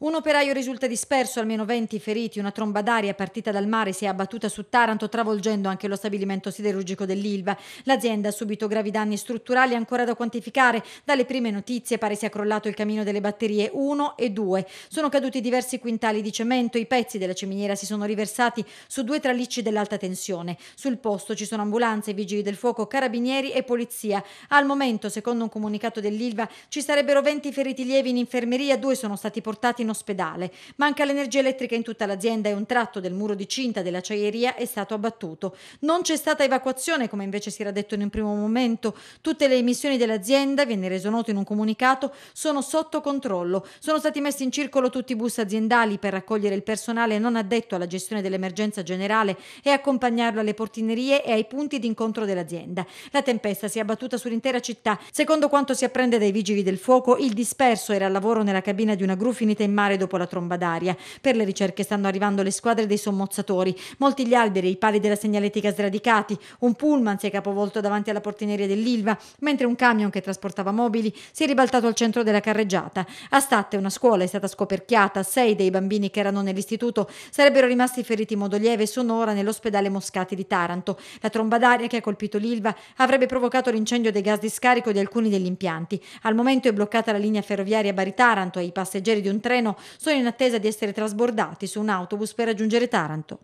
Un operaio risulta disperso, almeno 20 feriti, una tromba d'aria partita dal mare si è abbattuta su Taranto travolgendo anche lo stabilimento siderurgico dell'Ilva. L'azienda ha subito gravi danni strutturali ancora da quantificare. Dalle prime notizie pare sia crollato il camino delle batterie 1 e 2. Sono caduti diversi quintali di cemento, i pezzi della ciminiera si sono riversati su due tralicci dell'alta tensione. Sul posto ci sono ambulanze, vigili del fuoco, carabinieri e polizia. Al momento, secondo un comunicato dell'Ilva, ci sarebbero 20 feriti lievi in infermeria, due sono stati portati in in ospedale. Manca l'energia elettrica in tutta l'azienda e un tratto del muro di cinta dell'acciaieria è stato abbattuto. Non c'è stata evacuazione, come invece si era detto in un primo momento. Tutte le emissioni dell'azienda, viene reso noto in un comunicato, sono sotto controllo. Sono stati messi in circolo tutti i bus aziendali per raccogliere il personale non addetto alla gestione dell'emergenza generale e accompagnarlo alle portinerie e ai punti d'incontro dell'azienda. La tempesta si è abbattuta sull'intera città. Secondo quanto si apprende dai vigili del fuoco, il disperso era al lavoro nella cabina di una gru finita in mare dopo la tromba d'aria. Per le ricerche stanno arrivando le squadre dei sommozzatori. Molti gli alberi e i pali della segnaletica sradicati. Un pullman si è capovolto davanti alla portineria dell'Ilva, mentre un camion che trasportava mobili si è ribaltato al centro della carreggiata. A Statte una scuola è stata scoperchiata. Sei dei bambini che erano nell'istituto sarebbero rimasti feriti in modo lieve e sono ora nell'ospedale Moscati di Taranto. La tromba d'aria che ha colpito l'Ilva avrebbe provocato l'incendio dei gas di scarico di alcuni degli impianti. Al momento è bloccata la linea ferroviaria Bari-Taranto e i passeggeri di un treno sono in attesa di essere trasbordati su un autobus per raggiungere Taranto.